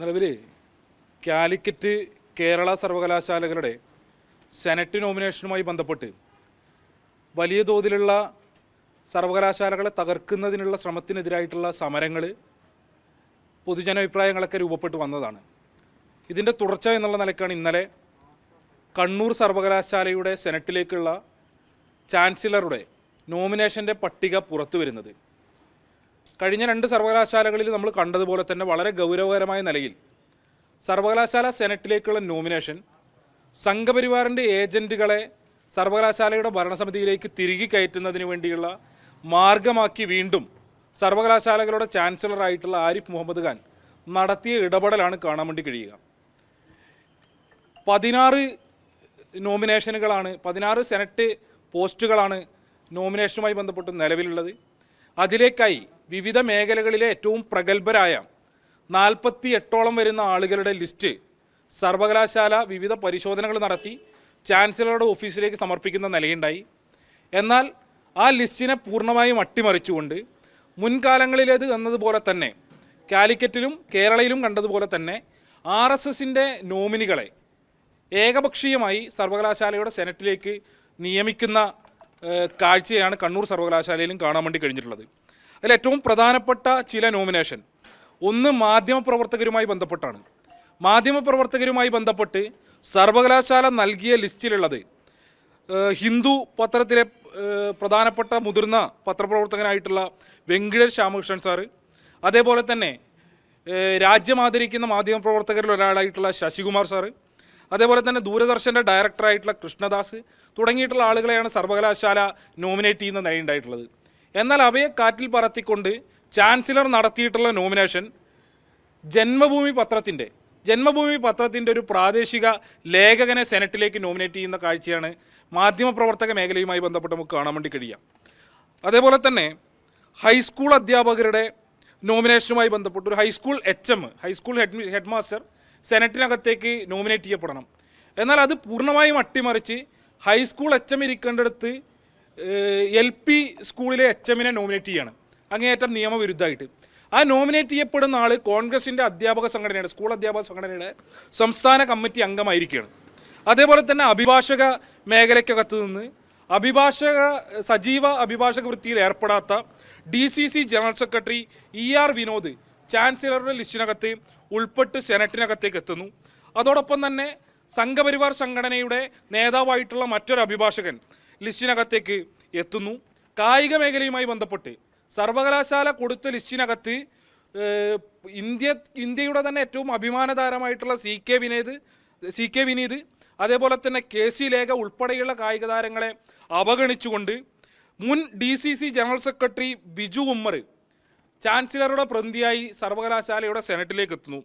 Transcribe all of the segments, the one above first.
നിലവിൽ കാലിക്കറ്റ് കേരള സർവകലാശാലകളുടെ സെനറ്റ് നോമിനേഷനുമായി ബന്ധപ്പെട്ട് വലിയ തോതിലുള്ള സർവകലാശാലകളെ തകർക്കുന്നതിനുള്ള ശ്രമത്തിനെതിരായിട്ടുള്ള സമരങ്ങൾ പൊതുജനാഭിപ്രായങ്ങളൊക്കെ രൂപപ്പെട്ട് വന്നതാണ് ഇതിൻ്റെ തുടർച്ച എന്നുള്ള നിലയ്ക്കാണ് ഇന്നലെ കണ്ണൂർ സർവകലാശാലയുടെ സെനറ്റിലേക്കുള്ള ചാൻസലറുടെ നോമിനേഷൻ്റെ പട്ടിക പുറത്തു വരുന്നത് കഴിഞ്ഞ രണ്ട് സർവകലാശാലകളിൽ നമ്മൾ കണ്ടതുപോലെ തന്നെ വളരെ ഗൗരവകരമായ നിലയിൽ സർവകലാശാല സെനറ്റിലേക്കുള്ള നോമിനേഷൻ സംഘപരിവാറിൻ്റെ ഏജൻറ്റുകളെ സർവകലാശാലയുടെ ഭരണസമിതിയിലേക്ക് തിരികെ കയറ്റുന്നതിന് വേണ്ടിയുള്ള മാർഗമാക്കി വീണ്ടും സർവകലാശാലകളുടെ ചാൻസലറായിട്ടുള്ള ആരിഫ് മുഹമ്മദ് ഖാൻ നടത്തിയ ഇടപെടലാണ് കാണാൻ വേണ്ടി കഴിയുക പതിനാറ് നോമിനേഷനുകളാണ് പതിനാറ് സെനറ്റ് പോസ്റ്റുകളാണ് നോമിനേഷനുമായി ബന്ധപ്പെട്ട് നിലവിലുള്ളത് അതിലേക്കായി വിവിധ മേഖലകളിലെ ഏറ്റവും പ്രഗത്ഭരായ നാൽപ്പത്തി എട്ടോളം വരുന്ന ആളുകളുടെ ലിസ്റ്റ് സർവകലാശാല വിവിധ പരിശോധനകൾ നടത്തി ചാൻസലറുടെ ഓഫീസിലേക്ക് സമർപ്പിക്കുന്ന നിലയുണ്ടായി എന്നാൽ ആ ലിസ്റ്റിനെ പൂർണ്ണമായും അട്ടിമറിച്ചുകൊണ്ട് മുൻകാലങ്ങളിലേത് എന്നതുപോലെ തന്നെ കാലിക്കറ്റിലും കേരളയിലും കണ്ടതുപോലെ തന്നെ ആർ എസ് എസിൻ്റെ നോമിനികളെ ഏകപക്ഷീയമായി സർവകലാശാലയുടെ സെനറ്റിലേക്ക് നിയമിക്കുന്ന കാഴ്ചയാണ് കണ്ണൂർ സർവകലാശാലയിലും കാണാൻ വേണ്ടി കഴിഞ്ഞിട്ടുള്ളത് അതിൽ ഏറ്റവും പ്രധാനപ്പെട്ട ചില നോമിനേഷൻ ഒന്ന് മാധ്യമപ്രവർത്തകരുമായി ബന്ധപ്പെട്ടാണ് മാധ്യമപ്രവർത്തകരുമായി ബന്ധപ്പെട്ട് സർവകലാശാല നൽകിയ ലിസ്റ്റിലുള്ളത് ഹിന്ദു പത്രത്തിലെ പ്രധാനപ്പെട്ട മുതിർന്ന പത്രപ്രവർത്തകനായിട്ടുള്ള വെങ്കടേഷ് രാമകൃഷ്ണൻ സാറ് അതേപോലെ തന്നെ രാജ്യം ആദരിക്കുന്ന മാധ്യമപ്രവർത്തകരിൽ ഒരാളായിട്ടുള്ള ശശികുമാർ സാറ് അതേപോലെ തന്നെ ദൂരദർശൻ്റെ ഡയറക്ടറായിട്ടുള്ള കൃഷ്ണദാസ് തുടങ്ങിയിട്ടുള്ള ആളുകളെയാണ് സർവകലാശാല നോമിനേറ്റ് ചെയ്യുന്ന നിലയുണ്ടായിട്ടുള്ളത് എന്നാൽ അവയെ കാറ്റിൽ പറത്തിക്കൊണ്ട് ചാൻസലർ നടത്തിയിട്ടുള്ള നോമിനേഷൻ ജന്മഭൂമി പത്രത്തിൻ്റെ ജന്മഭൂമി പത്രത്തിൻ്റെ ഒരു പ്രാദേശിക ലേഖകനെ സെനറ്റിലേക്ക് നോമിനേറ്റ് ചെയ്യുന്ന കാഴ്ചയാണ് മാധ്യമപ്രവർത്തക മേഖലയുമായി ബന്ധപ്പെട്ട് നമുക്ക് കാണാൻ വേണ്ടി കഴിയുക അതേപോലെ തന്നെ ഹൈസ്കൂൾ അധ്യാപകരുടെ നോമിനേഷനുമായി ബന്ധപ്പെട്ട് ഒരു high school H M high school head head master സെനറ്റിനകത്തേക്ക് നോമിനേറ്റ് ചെയ്യപ്പെടണം എന്നാൽ അത് പൂർണ്ണമായും അട്ടിമറിച്ച് ഹൈസ്കൂൾ എച്ച് എം ഇരിക്കേണ്ടടുത്ത് എൽ പി സ്കൂളിലെ എച്ച് എമ്മിനെ നോമിനേറ്റ് ചെയ്യുകയാണ് അങ്ങേയറ്റം നിയമവിരുദ്ധമായിട്ട് ആ നോമിനേറ്റ് ചെയ്യപ്പെടുന്ന ആൾ കോൺഗ്രസിൻ്റെ അധ്യാപക സംഘടനയുടെ സ്കൂൾ അധ്യാപക സംഘടനയുടെ സംസ്ഥാന കമ്മിറ്റി അംഗമായിരിക്കുകയാണ് അതേപോലെ തന്നെ അഭിഭാഷക മേഖലയ്ക്കകത്ത് നിന്ന് അഭിഭാഷക സജീവ അഭിഭാഷക വൃത്തിയിൽ ഏർപ്പെടാത്ത D C C general secretary E R Vinod ചാൻസലറുടെ ലിസ്റ്റിനകത്ത് ഉൾപ്പെട്ട് സെനറ്റിനകത്തേക്ക് എത്തുന്നു അതോടൊപ്പം തന്നെ സംഘപരിവാർ സംഘടനയുടെ നേതാവായിട്ടുള്ള മറ്റൊരു അഭിഭാഷകൻ ലിസ്റ്റിനകത്തേക്ക് എത്തുന്നു കായിക മേഖലയുമായി ബന്ധപ്പെട്ട് സർവകലാശാല കൊടുത്ത ലിസ്റ്റിനകത്ത് ഇന്ത്യ ഇന്ത്യയുടെ തന്നെ ഏറ്റവും അഭിമാനതാരമായിട്ടുള്ള C K Vineeth C K Vineeth അതേപോലെ തന്നെ കെ സി ലേഖ ഉൾപ്പെടെയുള്ള കായിക താരങ്ങളെ അവഗണിച്ചുകൊണ്ട് മുൻ D C C general secretary Biju Ummer ചാൻസലറുടെ പ്രതിനിധിയായി സർവകലാശാലയുടെ സെനറ്റിലേക്ക് എത്തുന്നു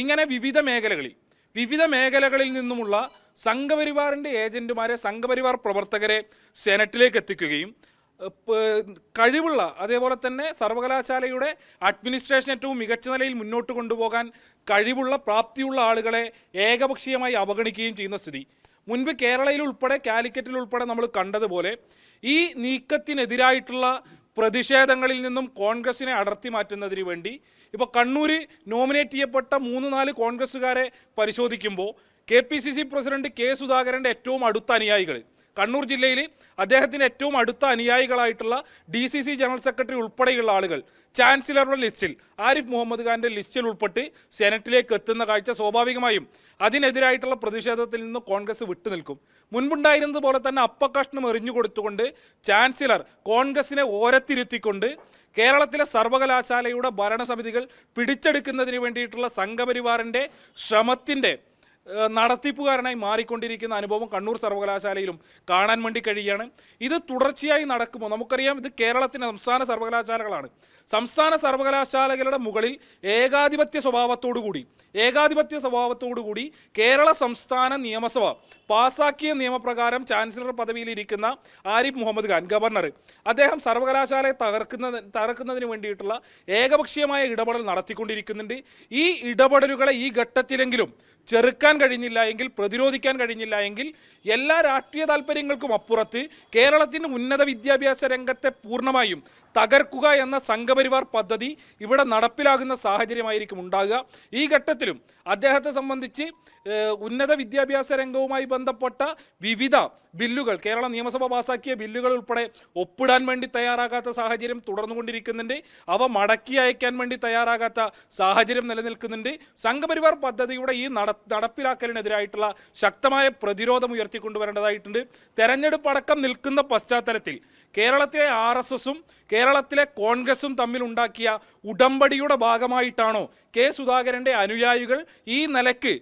ഇങ്ങനെ വിവിധ മേഖലകളിൽ വിവിധ മേഖലകളിൽ നിന്നുമുള്ള സംഘപരിവാറിൻ്റെ ഏജന്റുമാരെ സംഘപരിവാർ പ്രവർത്തകരെ സെനറ്റിലേക്ക് എത്തിക്കുകയും കഴിവുള്ള അതേപോലെ തന്നെ സർവകലാശാലയുടെ അഡ്മിനിസ്ട്രേഷൻ ഏറ്റവും മികച്ച നിലയിൽ മുന്നോട്ട് കൊണ്ടുപോകാൻ കഴിവുള്ള പ്രാപ്തിയുള്ള ആളുകളെ ഏകപക്ഷീയമായി അവഗണിക്കുകയും ചെയ്യുന്ന സ്ഥിതി മുൻപ് കേരളയിൽ ഉൾപ്പെടെ കാലിക്കറ്റിൽ ഉൾപ്പെടെ നമ്മൾ കണ്ടതുപോലെ ഈ നീക്കത്തിനെതിരായിട്ടുള്ള പ്രതിഷേധങ്ങളിൽ നിന്നും കോൺഗ്രസിനെ അടർത്തി മാറ്റുന്നതിന് വേണ്ടി ഇപ്പോൾ കണ്ണൂർ നോമിനേറ്റ് ചെയ്യപ്പെട്ട മൂന്ന് നാല് കോൺഗ്രസ്സുകാരെ പരിശോധിക്കുമ്പോൾ K P C C president K സുധാകരന്റെ ഏറ്റവും അടുത്ത അനുയായികൾ കണ്ണൂർ ജില്ലയിൽ അദ്ദേഹത്തിന് ഏറ്റവും അടുത്ത അനുയായികളായിട്ടുള്ള D C C general secretary ഉൾപ്പെടെയുള്ള ആളുകൾ ചാൻസലറുടെ ലിസ്റ്റിൽ ആരിഫ് മുഹമ്മദ് ഖാന്റെ ലിസ്റ്റിൽ ഉൾപ്പെട്ട് സെനറ്റിലേക്ക് എത്തുന്ന കാഴ്ച സ്വാഭാവികമായും അതിനെതിരായിട്ടുള്ള പ്രതിഷേധത്തിൽ നിന്ന് കോൺഗ്രസ് വിട്ടുനിൽക്കും മുൻപുണ്ടായിരുന്നത് പോലെ തന്നെ അപ്പക്കഷ്ണം എറിഞ്ഞു കൊടുത്തുകൊണ്ട് ചാൻസലർ കോൺഗ്രസിനെ ഓരത്തിരുത്തിക്കൊണ്ട് കേരളത്തിലെ സർവകലാശാലയുടെ ഭരണസമിതികൾ പിടിച്ചെടുക്കുന്നതിന് വേണ്ടിയിട്ടുള്ള സംഘപരിവാറിന്റെ ശ്രമത്തിന്റെ നടത്തിപ്പുകാരനായി മാറിക്കൊണ്ടിരിക്കുന്ന അനുഭവം കണ്ണൂർ സർവകലാശാലയിലും കാണാൻ വേണ്ടി കഴിയുകയാണ് ഇത് തുടർച്ചയായി നടക്കുമോ നമുക്കറിയാം ഇത് കേരളത്തിൻ്റെ സംസ്ഥാന സർവകലാശാലകളാണ് സംസ്ഥാന സർവകലാശാലകളുടെ മുകളിൽ ഏകാധിപത്യ സ്വഭാവത്തോടുകൂടി ഏകാധിപത്യ സ്വഭാവത്തോടുകൂടി കേരള സംസ്ഥാന നിയമസഭ പാസാക്കിയ നിയമപ്രകാരം ചാൻസലർ പദവിയിലിരിക്കുന്ന ആരിഫ് മുഹമ്മദ് ഖാൻ ഗവർണർ അദ്ദേഹം സർവകലാശാലയെ തകർക്കുന്ന തകർക്കുന്നതിന് വേണ്ടിയിട്ടുള്ള ഏകപക്ഷീയമായ ഇടപെടൽ നടത്തിക്കൊണ്ടിരിക്കുന്നുണ്ട് ഈ ഇടപെടലുകളെ ഈ ഘട്ടത്തിലെങ്കിലും ചെറുക്കാൻ എതിർക്കാൻ കഴിഞ്ഞില്ല എങ്കിൽ പ്രതിരോധിക്കാൻ കഴിഞ്ഞില്ല എങ്കിൽ എല്ലാ രാഷ്ട്രീയ താല്പര്യങ്ങൾക്കും അപ്പുറത്ത് കേരളത്തിൻ്റെ ഉന്നത വിദ്യാഭ്യാസ രംഗത്തെ പൂർണ്ണമായും തകർക്കുക എന്ന സംഘപരിവാർ പദ്ധതി ഇവിടെ നടപ്പിലാകുന്ന സാഹചര്യമായിരിക്കും ഉണ്ടാകുക ഈ ഘട്ടത്തിലും അദ്ദേഹത്തെ സംബന്ധിച്ച് ഉന്നത വിദ്യാഭ്യാസ രംഗവുമായി ബന്ധപ്പെട്ട വിവിധ ബില്ലുകൾ കേരള നിയമസഭ പാസാക്കിയ ബില്ലുകൾ ഉൾപ്പെടെ ഒപ്പിടാൻ വേണ്ടി തയ്യാറാകാത്ത സാഹചര്യം തുടർന്നുകൊണ്ടിരിക്കുന്നുണ്ട് അവ മടക്കി അയക്കാൻ വേണ്ടി തയ്യാറാകാത്ത സാഹചര്യം നിലനിൽക്കുന്നുണ്ട് സംഘപരിവാർ പദ്ധതിയുടെ ഈ നടപ്പിൽ നടപ്പിലാക്കലിനെതിരായിട്ടുള്ള ശക്തമായ പ്രതിരോധം ഉയർത്തിക്കൊണ്ടുവരേണ്ടതായിട്ടുണ്ട് തെരഞ്ഞെടുപ്പ് അടക്കം നിൽക്കുന്ന പശ്ചാത്തലത്തിൽ കേരളത്തിലെ ആർ എസ് എസും കേരളത്തിലെ കോൺഗ്രസും ഉണ്ടാക്കിയ ഉടമ്പടിയുടെ ഭാഗമായിട്ടാണോ കെ സുധാകരന്റെ അനുയായികൾ ഈ നിലയ്ക്ക്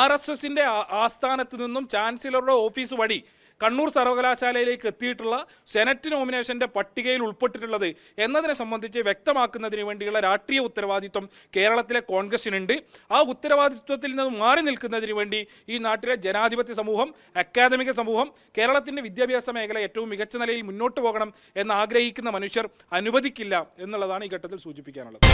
ആർ എസ് എസിന്റെ ആസ്ഥാനത്ത് നിന്നും ചാൻസലറുടെ ഓഫീസ് വഴി കണ്ണൂർ സർവകലാശാലയിലേക്ക് എത്തിയിട്ടുള്ള സെനറ്റ് നോമിനേഷന്റെ പട്ടികയിൽ ഉൾപ്പെട്ടിട്ടുള്ളത് എന്നതിനെ സംബന്ധിച്ച് വ്യക്തമാക്കുന്നതിന് വേണ്ടിയുള്ള രാഷ്ട്രീയ ഉത്തരവാദിത്വം കേരളത്തിലെ കോൺഗ്രസിനുണ്ട് ആ ഉത്തരവാദിത്വത്തിൽ നിന്ന് മാറി നിൽക്കുന്നതിന് വേണ്ടി ഈ നാട്ടിലെ ജനാധിപത്യ സമൂഹം അക്കാദമിക സമൂഹം കേരളത്തിന്റെ വിദ്യാഭ്യാസ മേഖല ഏറ്റവും മികച്ച നിലയിൽ മുന്നോട്ട് പോകണം എന്ന് ആഗ്രഹിക്കുന്ന മനുഷ്യർ അനുവദിക്കില്ല എന്നുള്ളതാണ് ഈ ഘട്ടത്തിൽ സൂചിപ്പിക്കാനുള്ളത്